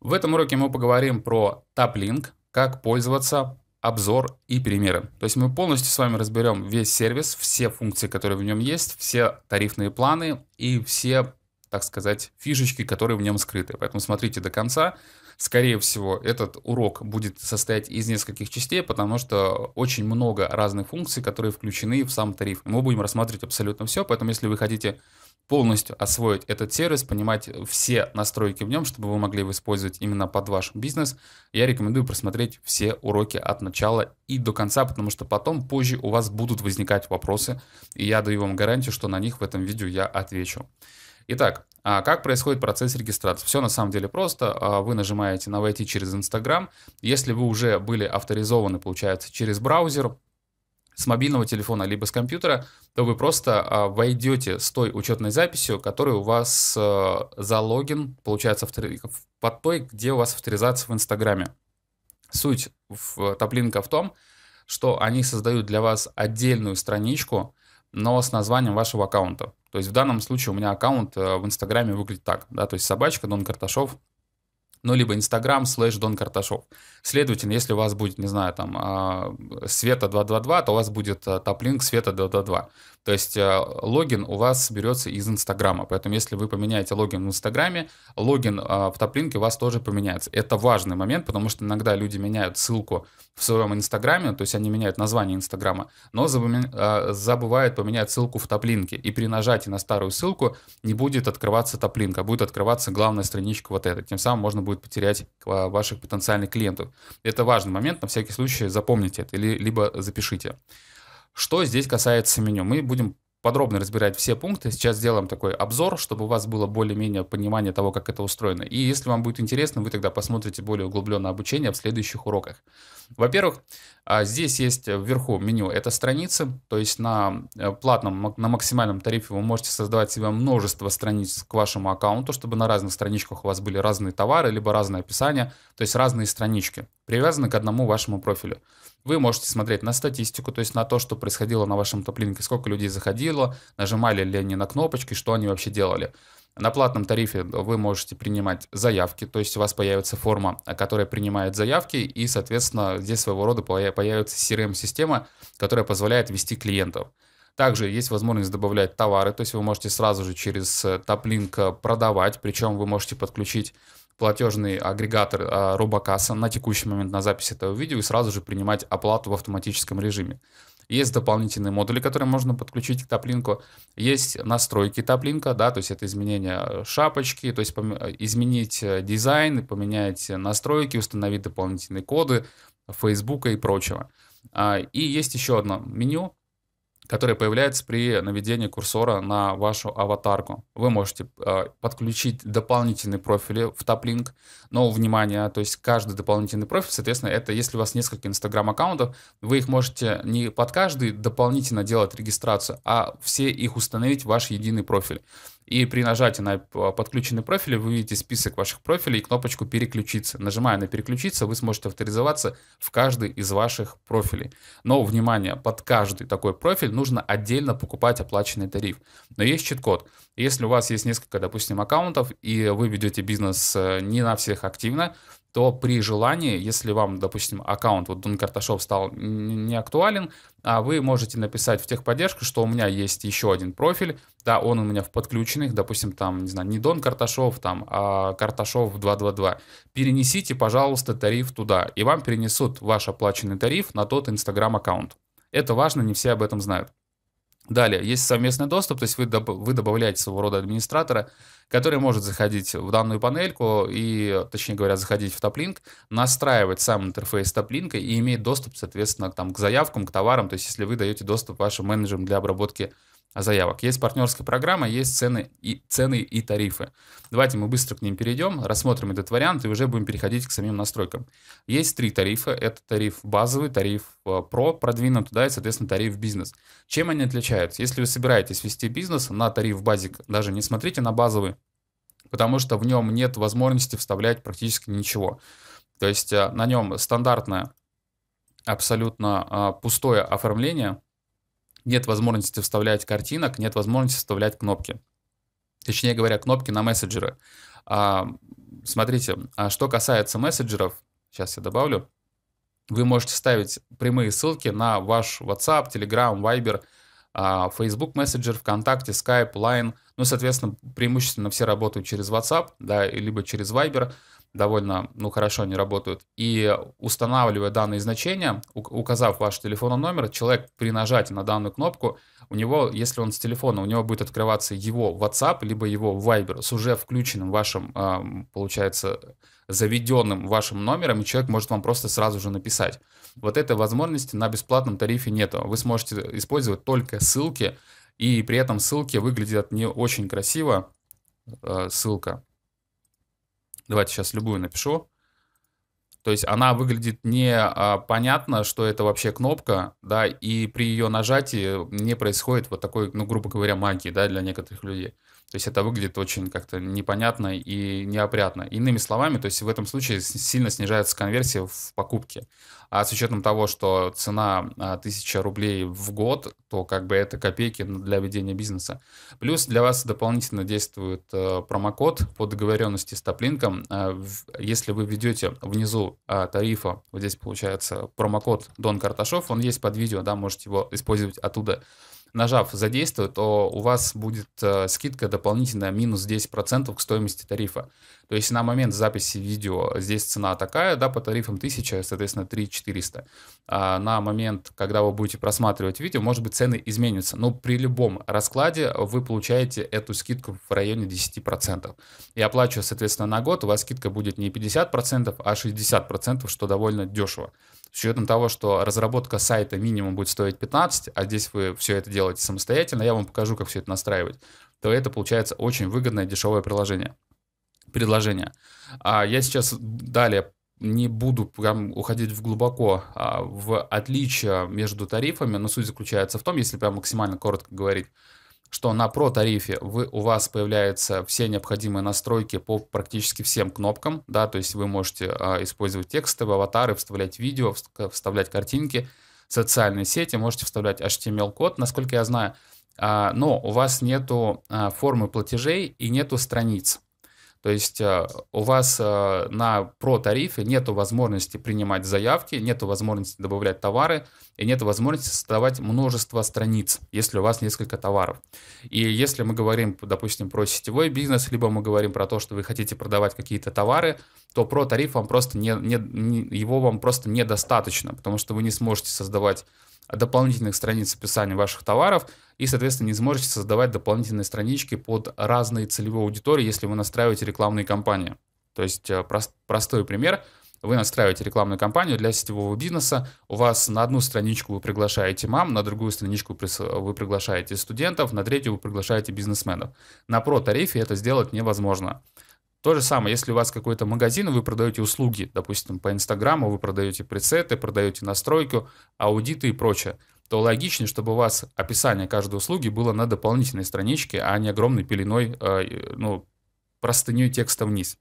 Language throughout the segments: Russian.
В этом уроке мы поговорим про TapLink, как пользоваться, обзор и примеры. То есть мы полностью с вами разберем весь сервис, все функции, которые в нем есть, все тарифные планы и все, так сказать, фишечки, которые в нем скрыты. Поэтому смотрите до конца. Скорее всего, этот урок будет состоять из нескольких частей, потому что очень много разных функций, которые включены в сам тариф. Мы будем рассматривать абсолютно все, поэтому если вы хотите полностью освоить этот сервис, понимать все настройки в нем, чтобы вы могли его использовать именно под ваш бизнес, я рекомендую просмотреть все уроки от начала и до конца, потому что потом, позже у вас будут возникать вопросы, и я даю вам гарантию, что на них в этом видео я отвечу. Итак, а как происходит процесс регистрации? Все на самом деле просто. А, вы нажимаете на «Войти через Инстаграм». Если вы уже были авторизованы, получается, через браузер, с мобильного телефона либо с компьютера, то вы просто а, войдете с той учетной записью, которая у вас э, за логин, получается, под той, где у вас авторизация в Инстаграме. Суть в топлинка в том, что они создают для вас отдельную страничку, но с названием вашего аккаунта. То есть в данном случае у меня аккаунт э, в Инстаграме выглядит так, да, то есть собачка Дон Карташов ну, либо Instagram слэш Дон Карташов. Следовательно, если у вас будет, не знаю, там, а, Света 222, то у вас будет а, топлинг Света 222. То есть э, логин у вас берется из Инстаграма, поэтому если вы поменяете логин в Инстаграме, логин э, в Топлинке у вас тоже поменяется. Это важный момент, потому что иногда люди меняют ссылку в своем Инстаграме, то есть они меняют название Инстаграма, но э, забывают поменять ссылку в Топлинке, и при нажатии на старую ссылку не будет открываться Топлинка, а будет открываться главная страничка вот эта, тем самым можно будет потерять ваших потенциальных клиентов. Это важный момент, на всякий случай запомните это, или, либо запишите. Что здесь касается меню? Мы будем подробно разбирать все пункты. Сейчас сделаем такой обзор, чтобы у вас было более-менее понимание того, как это устроено. И если вам будет интересно, вы тогда посмотрите более углубленное обучение в следующих уроках. Во-первых, а, здесь есть вверху меню, это страницы, то есть на э, платном, на максимальном тарифе вы можете создавать себе множество страниц к вашему аккаунту, чтобы на разных страничках у вас были разные товары, либо разные описания, то есть разные странички привязаны к одному вашему профилю. Вы можете смотреть на статистику, то есть на то, что происходило на вашем топлинке, сколько людей заходило, нажимали ли они на кнопочки, что они вообще делали. На платном тарифе вы можете принимать заявки, то есть у вас появится форма, которая принимает заявки, и, соответственно, здесь своего рода появится CRM-система, которая позволяет вести клиентов. Также есть возможность добавлять товары, то есть вы можете сразу же через э, топлинк э, продавать, причем вы можете подключить платежный агрегатор а, Робокасса на текущий момент на запись этого видео и сразу же принимать оплату в автоматическом режиме. Есть дополнительные модули, которые можно подключить к таплинку. Есть настройки таплинка, да, то есть это изменение э, шапочки, то есть э, изменить э, дизайн, поменять настройки, установить дополнительные коды Фейсбука и прочего. А, и есть еще одно меню, которые появляется при наведении курсора на вашу аватарку. Вы можете э, подключить дополнительные профили в топлинк, но, внимание, то есть каждый дополнительный профиль, соответственно, это если у вас несколько инстаграм-аккаунтов, вы их можете не под каждый дополнительно делать регистрацию, а все их установить в ваш единый профиль. И при нажатии на подключенный профиль вы видите список ваших профилей и кнопочку «Переключиться». Нажимая на «Переключиться», вы сможете авторизоваться в каждый из ваших профилей. Но, внимание, под каждый такой профиль нужно отдельно покупать оплаченный тариф. Но есть чит-код. Если у вас есть несколько, допустим, аккаунтов, и вы ведете бизнес э, не на всех активно, то при желании, если вам, допустим, аккаунт вот Дон Карташов стал не актуален, а вы можете написать в техподдержку, что у меня есть еще один профиль, да, он у меня в подключенных, допустим, там, не знаю, не Дон Карташов, там, а Карташов 222. Перенесите, пожалуйста, тариф туда, и вам перенесут ваш оплаченный тариф на тот Инстаграм-аккаунт. Это важно, не все об этом знают. Далее, есть совместный доступ, то есть вы, доб вы добавляете своего рода администратора, который может заходить в данную панельку и, точнее говоря, заходить в топлинк, настраивать сам интерфейс топлинка и иметь доступ, соответственно, там, к заявкам, к товарам. То есть если вы даете доступ вашим менеджерам для обработки заявок. Есть партнерская программа, есть цены и, цены и тарифы. Давайте мы быстро к ним перейдем, рассмотрим этот вариант и уже будем переходить к самим настройкам. Есть три тарифа. Это тариф базовый, тариф э, про продвинутый, да, и, соответственно, тариф бизнес. Чем они отличаются? Если вы собираетесь вести бизнес на тариф базик, даже не смотрите на базовый, потому что в нем нет возможности вставлять практически ничего. То есть э, на нем стандартное, абсолютно э, пустое оформление – нет возможности вставлять картинок, нет возможности вставлять кнопки. Точнее говоря, кнопки на мессенджеры. А, смотрите, а что касается мессенджеров, сейчас я добавлю, вы можете ставить прямые ссылки на ваш WhatsApp, Telegram, Viber, а, Facebook Messenger, ВКонтакте, Skype, Line. Ну, соответственно, преимущественно все работают через WhatsApp, да, либо через Viber довольно ну, хорошо они работают. И устанавливая данные значения, указав ваш телефонный номер, человек при нажатии на данную кнопку, у него, если он с телефона, у него будет открываться его WhatsApp, либо его Viber с уже включенным вашим, получается, заведенным вашим номером, и человек может вам просто сразу же написать. Вот этой возможности на бесплатном тарифе нет. Вы сможете использовать только ссылки, и при этом ссылки выглядят не очень красиво, э, ссылка Давайте сейчас любую напишу. То есть она выглядит не а, понятно, что это вообще кнопка, да, и при ее нажатии не происходит вот такой, ну, грубо говоря, магии, да, для некоторых людей. То есть это выглядит очень как-то непонятно и неопрятно. Иными словами, то есть в этом случае сильно снижается конверсия в покупке. А с учетом того, что цена 1000 а, рублей в год, то как бы это копейки для ведения бизнеса. Плюс для вас дополнительно действует э, промокод по договоренности с Топлинком. Э, если вы введете внизу а, тарифа, вот здесь получается промокод Дон Карташов, он есть под видео, да, можете его использовать оттуда нажав «Задействую», то у вас будет э, скидка дополнительная минус 10% к стоимости тарифа. То есть на момент записи видео здесь цена такая, да, по тарифам 1000, соответственно, 3400. А на момент, когда вы будете просматривать видео, может быть, цены изменятся. Но при любом раскладе вы получаете эту скидку в районе 10%. И оплачивая, соответственно, на год, у вас скидка будет не 50%, а 60%, что довольно дешево с учетом того, что разработка сайта минимум будет стоить 15, а здесь вы все это делаете самостоятельно, я вам покажу, как все это настраивать, то это получается очень выгодное дешевое приложение. Предложение. А я сейчас далее не буду прям уходить в глубоко а, в отличие между тарифами, но суть заключается в том, если прям максимально коротко говорить, что на Pro тарифе вы, у вас появляются все необходимые настройки по практически всем кнопкам, да, то есть вы можете а, использовать текстовые аватары, вставлять видео, вставлять картинки, социальные сети, можете вставлять HTML-код, насколько я знаю, а, но у вас нету а, формы платежей и нету страниц. То есть э, у вас э, на про-тарифе нет возможности принимать заявки, нет возможности добавлять товары и нет возможности создавать множество страниц, если у вас несколько товаров. И если мы говорим, допустим, про сетевой бизнес, либо мы говорим про то, что вы хотите продавать какие-то товары, то про-тариф вам просто не, не, его вам просто недостаточно, потому что вы не сможете создавать дополнительных страниц описания ваших товаров и, соответственно, не сможете создавать дополнительные странички под разные целевые аудитории, если вы настраиваете рекламные кампании. То есть э, прост, простой пример. Вы настраиваете рекламную кампанию для сетевого бизнеса, у вас на одну страничку вы приглашаете мам, на другую страничку вы приглашаете студентов, на третью вы приглашаете бизнесменов. На про-тарифе это сделать невозможно. То же самое, если у вас какой-то магазин, вы продаете услуги, допустим, по Инстаграму, вы продаете пресеты, продаете настройку, аудиты и прочее, то логично, чтобы у вас описание каждой услуги было на дополнительной страничке, а не огромной пеленой, э, ну, простыней текста вниз.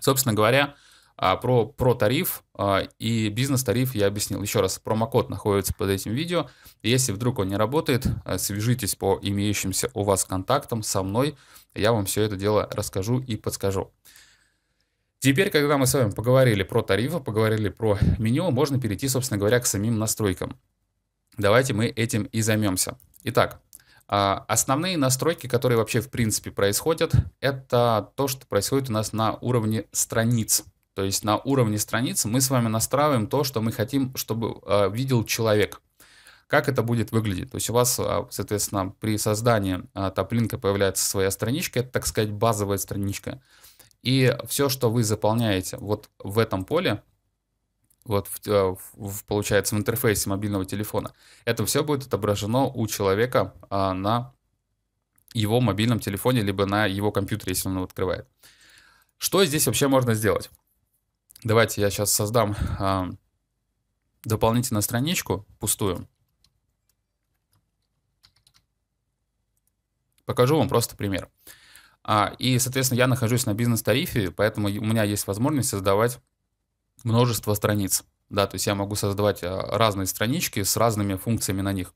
Собственно говоря, а про, про тариф а, и бизнес-тариф я объяснил. Еще раз, промокод находится под этим видео. Если вдруг он не работает, а, свяжитесь по имеющимся у вас контактам со мной. Я вам все это дело расскажу и подскажу. Теперь, когда мы с вами поговорили про тарифы, поговорили про меню, можно перейти, собственно говоря, к самим настройкам. Давайте мы этим и займемся. Итак, а, Основные настройки, которые вообще в принципе происходят, это то, что происходит у нас на уровне страниц. То есть на уровне страницы мы с вами настраиваем то, что мы хотим, чтобы э, видел человек. Как это будет выглядеть? То есть у вас, а, соответственно, при создании э, топлинка появляется своя страничка, это, так сказать, базовая страничка. И все, что вы заполняете вот в этом поле, вот в, в, получается в интерфейсе мобильного телефона, это все будет отображено у человека а, на его мобильном телефоне либо на его компьютере, если он его открывает. Что здесь вообще можно сделать? Давайте я сейчас создам а, дополнительную страничку пустую. Покажу вам просто пример. А, и, соответственно, я нахожусь на бизнес-тарифе, поэтому у меня есть возможность создавать множество страниц. Да, то есть я могу создавать а, разные странички с разными функциями на них.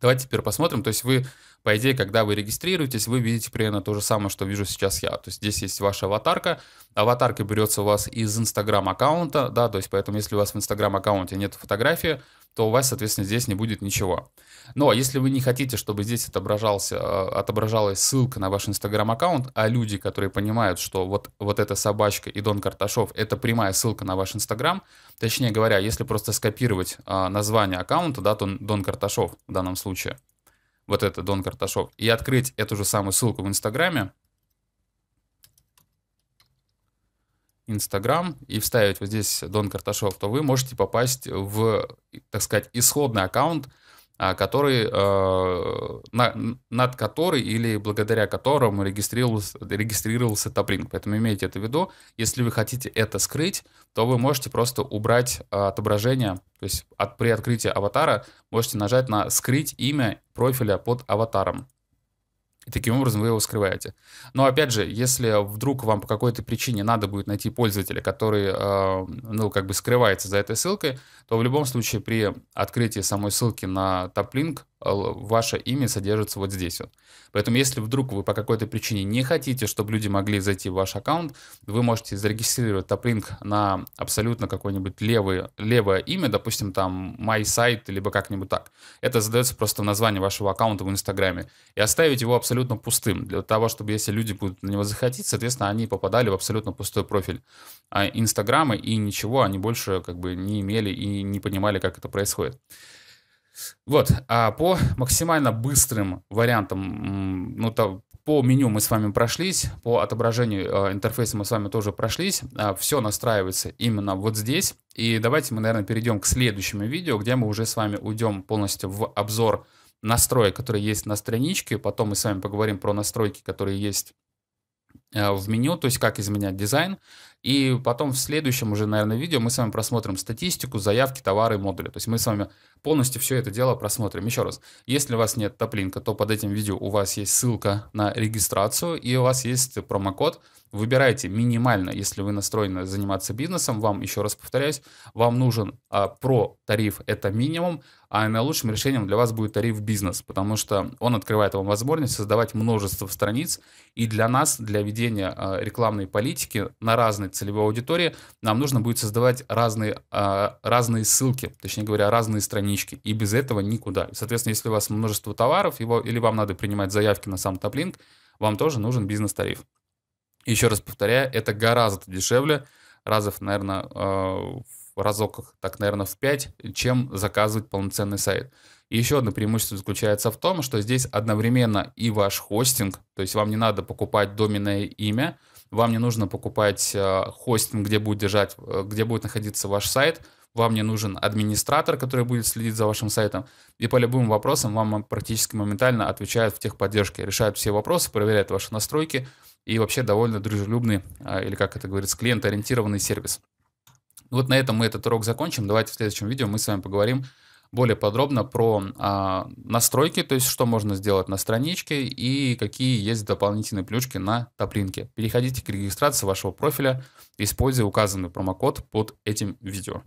Давайте теперь посмотрим. То есть вы по идее, когда вы регистрируетесь, вы видите примерно то же самое, что вижу сейчас я. То есть здесь есть ваша аватарка. Аватарка берется у вас из Инстаграм аккаунта, да, то есть поэтому если у вас в Инстаграм аккаунте нет фотографии, то у вас, соответственно, здесь не будет ничего. Но если вы не хотите, чтобы здесь отображался, э, отображалась ссылка на ваш инстаграм-аккаунт, а люди, которые понимают, что вот, вот эта собачка и Дон Карташов — это прямая ссылка на ваш инстаграм, точнее говоря, если просто скопировать а, название аккаунта, да, то Дон Карташов в данном случае, вот это Дон Карташов, и открыть эту же самую ссылку в Инстаграме, Инстаграм и вставить вот здесь Дон Карташов, то вы можете попасть в, так сказать, исходный аккаунт а, который, э, на, над которой или благодаря которому регистрировался, регистрировался топлинк. Поэтому имейте это в виду. Если вы хотите это скрыть, то вы можете просто убрать э, отображение, то есть от, при открытии аватара можете нажать на «Скрыть имя профиля под аватаром» и таким образом вы его скрываете. Но опять же, если вдруг вам по какой-то причине надо будет найти пользователя, который, э, ну, как бы скрывается за этой ссылкой, то в любом случае при открытии самой ссылки на TopLink Э, ваше имя содержится вот здесь вот. Поэтому, если вдруг вы по какой-то причине не хотите, чтобы люди могли зайти в ваш аккаунт, вы можете зарегистрировать топлинк на абсолютно какое-нибудь левое, левое имя, допустим, там my site, либо как-нибудь так. Это задается просто в названии вашего аккаунта в Инстаграме. И оставить его абсолютно пустым, для того, чтобы если люди будут на него заходить, соответственно, они попадали в абсолютно пустой профиль а, Инстаграма, и ничего они больше как бы не имели и не понимали, как это происходит. Вот, а по максимально быстрым вариантам, ну, то по меню мы с вами прошлись, по отображению э, интерфейса мы с вами тоже прошлись. Э, а все настраивается именно вот здесь. И давайте мы, наверное, перейдем к следующему видео, где мы уже с вами уйдем полностью в обзор настроек, которые есть на страничке. Потом мы с вами поговорим про настройки, которые есть э, в меню, то есть как изменять дизайн. И потом в следующем уже, наверное, видео мы с вами просмотрим статистику, заявки, товары, модули. То есть мы с вами полностью все это дело просмотрим. Еще раз, если у вас нет топлинка, то под этим видео у вас есть ссылка на регистрацию и у вас есть промокод. Выбирайте минимально, если вы настроены заниматься бизнесом, вам, еще раз повторяюсь, вам нужен а, про тариф это минимум, а наилучшим решением для вас будет тариф бизнес, потому что он открывает вам возможность создавать множество страниц, и для нас, для ведения а, рекламной политики на разной целевой аудитории, нам нужно будет создавать разные, а, разные ссылки, точнее говоря, разные страницы странички. И без этого никуда. Соответственно, если у вас множество товаров, его, или вам надо принимать заявки на сам топлинк, вам тоже нужен бизнес-тариф. Еще раз повторяю, это гораздо дешевле, разов, наверное, э, в разоках так, наверное, в 5, чем заказывать полноценный сайт. И еще одно преимущество заключается в том, что здесь одновременно и ваш хостинг, то есть вам не надо покупать доменное имя, вам не нужно покупать э, хостинг, где будет держать, э, где будет находиться ваш сайт – вам не нужен администратор, который будет следить за вашим сайтом, и по любым вопросам вам практически моментально отвечают в техподдержке, решают все вопросы, проверяют ваши настройки и вообще довольно дружелюбный, а, или как это говорится, клиент-ориентированный сервис. Вот на этом мы этот урок закончим. Давайте в следующем видео мы с вами поговорим более подробно про а, настройки, то есть что можно сделать на страничке и какие есть дополнительные плюшки на топлинке. Переходите к регистрации вашего профиля, используя указанный промокод под этим видео.